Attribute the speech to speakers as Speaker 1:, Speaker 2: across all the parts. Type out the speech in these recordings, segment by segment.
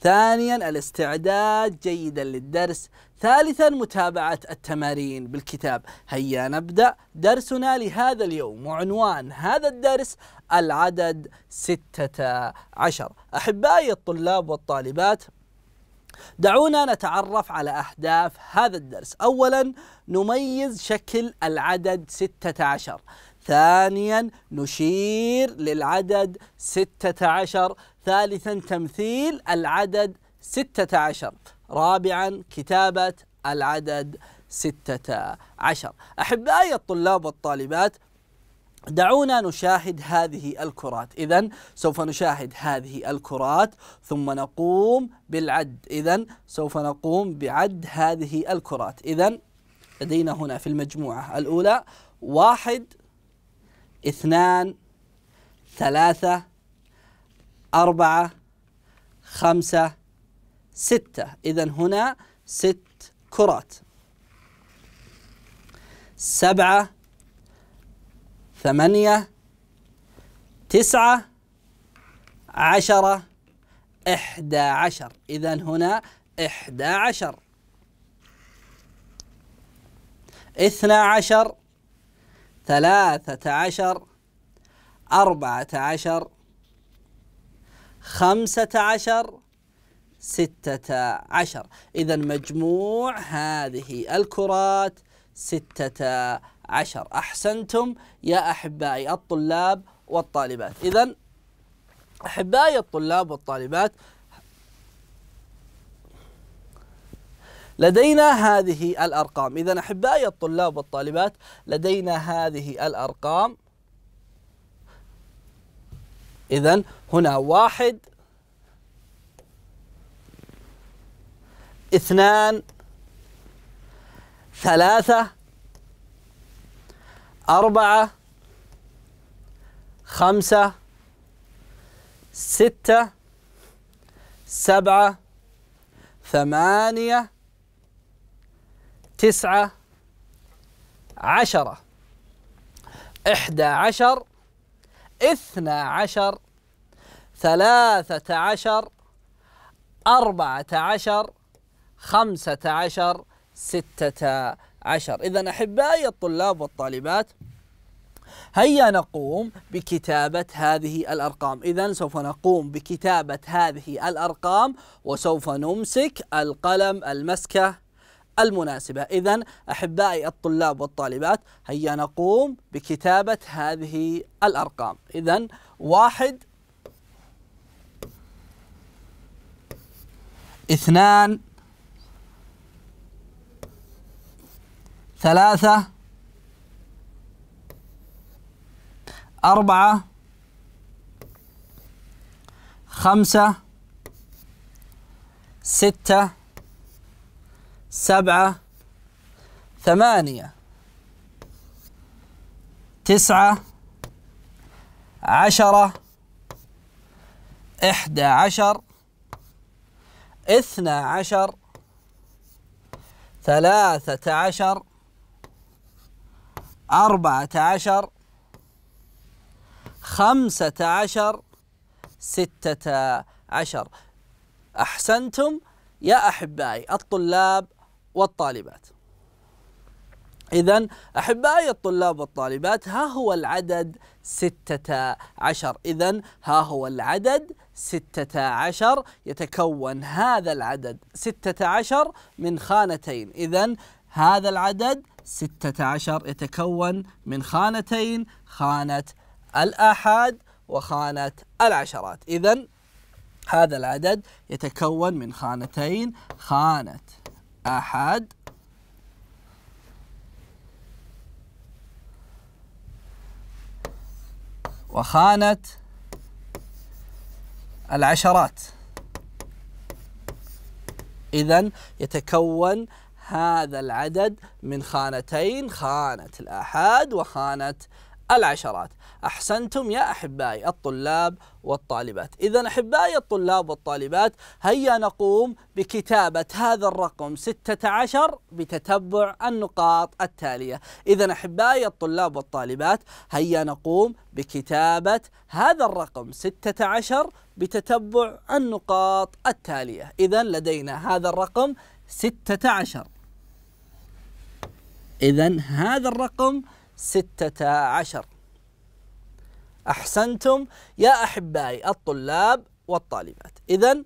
Speaker 1: ثانيا الاستعداد جيدا للدرس ثالثا متابعة التمارين بالكتاب هيا نبدأ درسنا لهذا اليوم وعنوان هذا الدرس العدد ستة عشر أحبائي الطلاب والطالبات دعونا نتعرف على أهداف هذا الدرس أولا نميز شكل العدد 16 ثانيا نشير للعدد ستة عشر ثالثا تمثيل العدد ستة عشر رابعا كتابة العدد ستة عشر أحبائي الطلاب والطالبات دعونا نشاهد هذه الكرات إذا سوف نشاهد هذه الكرات ثم نقوم بالعد إذا سوف نقوم بعد هذه الكرات إذا لدينا هنا في المجموعة الأولى واحد اثنان ثلاثة أربعة خمسة ستة إذا هنا ست كرات سبعة ثمانية تسعة عشرة إحدى عشر إذا هنا إحدى عشر اثنا عشر ثلاثة عشر أربعة عشر خمسة عشر ستة عشر إذا مجموع هذه الكرات ستة عشر أحسنتم يا أحبائي الطلاب والطالبات إذا أحبائي الطلاب والطالبات لدينا هذه الأرقام إذا أحبائي الطلاب والطالبات لدينا هذه الأرقام إذا هنا واحد اثنان ثلاثة أربعة خمسة ستة سبعة ثمانية تسعة عشرة إحدى عشر إثنى عشر ثلاثة عشر أربعة عشر خمسة عشر ستة عشر إذا أحبائي الطلاب والطالبات هيا نقوم بكتابة هذه الأرقام إذا سوف نقوم بكتابة هذه الأرقام وسوف نمسك القلم المسكة المناسبة إذا أحبائي الطلاب والطالبات هيا نقوم بكتابة هذه الأرقام إذا واحد اثنان ثلاثة أربعة خمسة ستة سبعة ثمانية تسعة عشرة إحدى عشر إثنى عشر ثلاثة عشر أربعة عشر خمسة عشر ستة عشر أحسنتم يا أحبائي الطلاب والطالبات إذا أحبائي الطلاب والطالبات ها هو العدد ستة عشر إذا ها هو العدد ستة عشر يتكون هذا العدد ستة عشر من خانتين إذا هذا العدد ستة عشر يتكون من خانتين خانة الآحاد وخانة العشرات إذا هذا العدد يتكون من خانتين خانة أحد وخانة العشرات إذا يتكون هذا العدد من خانتين خانة الآحاد وخانة العشرات أحسنتم يا أحبائي الطلاب والطالبات إذا أحبائي الطلاب والطالبات هيا نقوم بكتابة هذا الرقم 16 بتتبع النقاط التالية إذا أحبائي الطلاب والطالبات هيا نقوم بكتابة هذا الرقم 16 بتتبع النقاط التالية إذا لدينا هذا الرقم 16 إذا هذا الرقم 16 ستة عشر أحسنتم يا أحبائي الطلاب والطالبات إذا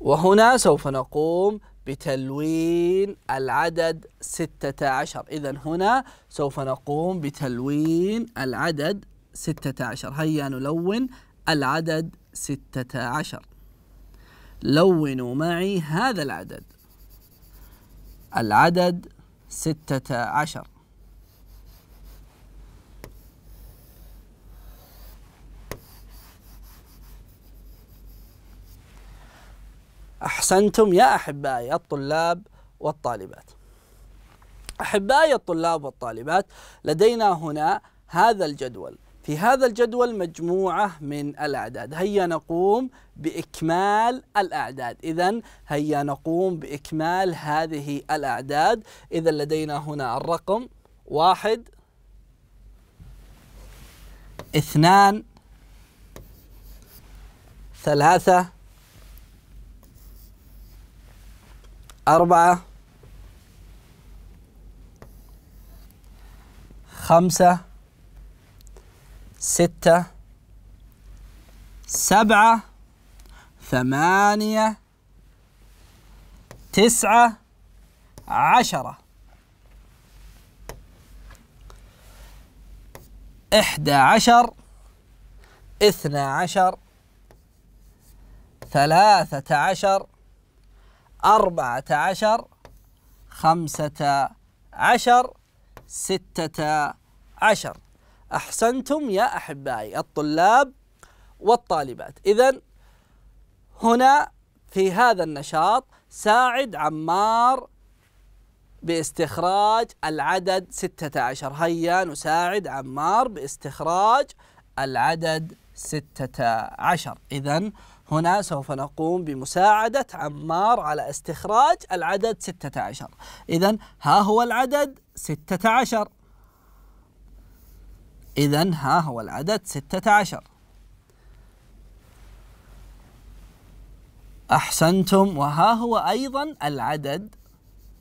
Speaker 1: وهنا سوف نقوم بتلوين العدد ستة عشر إذا هنا سوف نقوم بتلوين العدد ستة عشر هيا نلون العدد ستة عشر لونوا معي هذا العدد العدد ستة عشر أحسنتم يا أحبائي الطلاب والطالبات أحبائي الطلاب والطالبات لدينا هنا هذا الجدول في هذا الجدول مجموعة من الأعداد هيا نقوم بإكمال الأعداد إذا هيا نقوم بإكمال هذه الأعداد إذا لدينا هنا الرقم واحد اثنان ثلاثة أربعة خمسة ستة سبعة ثمانية تسعة عشرة إحدى عشر اثنى عشر ثلاثة عشر أربعة عشر خمسة عشر ستة عشر أحسنتم يا أحبائي الطلاب والطالبات إذا هنا في هذا النشاط ساعد عمار باستخراج العدد 16 هيا نساعد عمار باستخراج العدد 16 إذا هنا سوف نقوم بمساعدة عمار على استخراج العدد 16 إذا ها هو العدد 16 إذا ها هو العدد ستة عشر أحسنتم وها هو أيضا العدد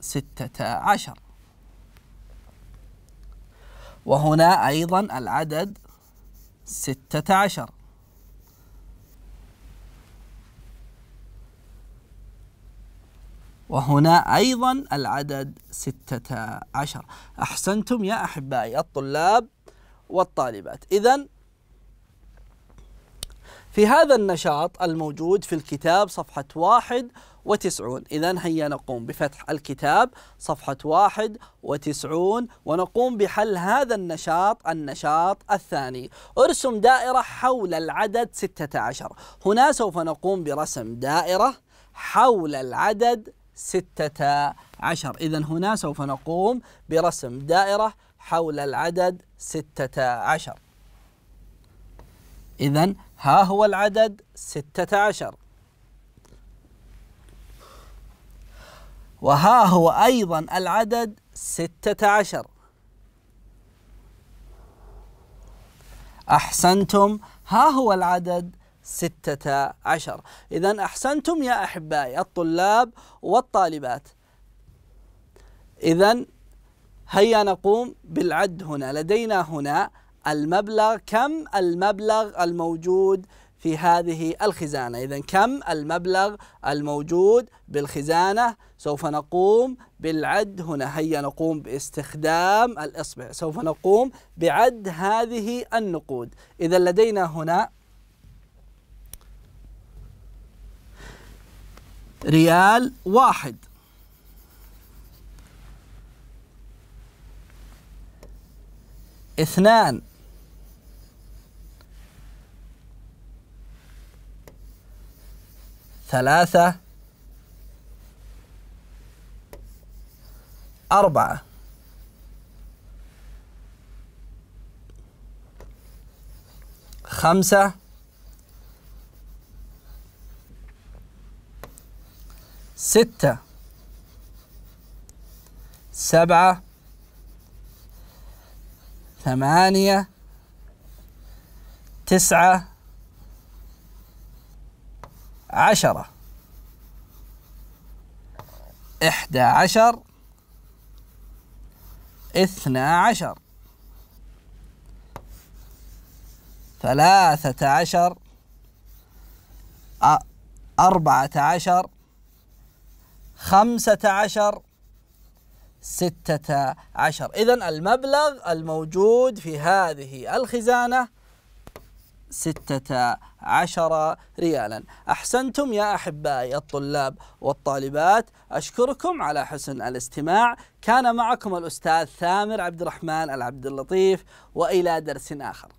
Speaker 1: ستة عشر وهنا أيضا العدد ستة عشر وهنا أيضا العدد ستة عشر أحسنتم يا أحبائي الطلاب والطالبات إذا في هذا النشاط الموجود في الكتاب صفحة واحد وتسعون إذا هيا نقوم بفتح الكتاب صفحة واحد وتسعون ونقوم بحل هذا النشاط النشاط الثاني ارسم دائرة حول العدد ستة عشر هنا سوف نقوم برسم دائرة حول العدد ستة عشر إذا هنا سوف نقوم برسم دائرة حول العدد ستة عشر إذا ها هو العدد ستة عشر وها هو أيضا العدد ستة عشر أحسنتم ها هو العدد ستة عشر إذا أحسنتم يا أحبائي الطلاب والطالبات إذا هيا نقوم بالعد هنا لدينا هنا المبلغ كم المبلغ الموجود في هذه الخزانة إذا كم المبلغ الموجود بالخزانة سوف نقوم بالعد هنا هيا نقوم باستخدام الإصبع سوف نقوم بعد هذه النقود إذا لدينا هنا ريال واحد اثنان ثلاثة أربعة خمسة ستة سبعة ثمانية تسعة عشرة إحدى عشر اثنى عشر ثلاثة عشر أربعة عشر خمسة عشر ستة عشر إذا المبلغ الموجود في هذه الخزانة ستة عشر ريالا أحسنتم يا أحبائي الطلاب والطالبات أشكركم على حسن الاستماع كان معكم الأستاذ ثامر عبد الرحمن العبد اللطيف وإلى درس آخر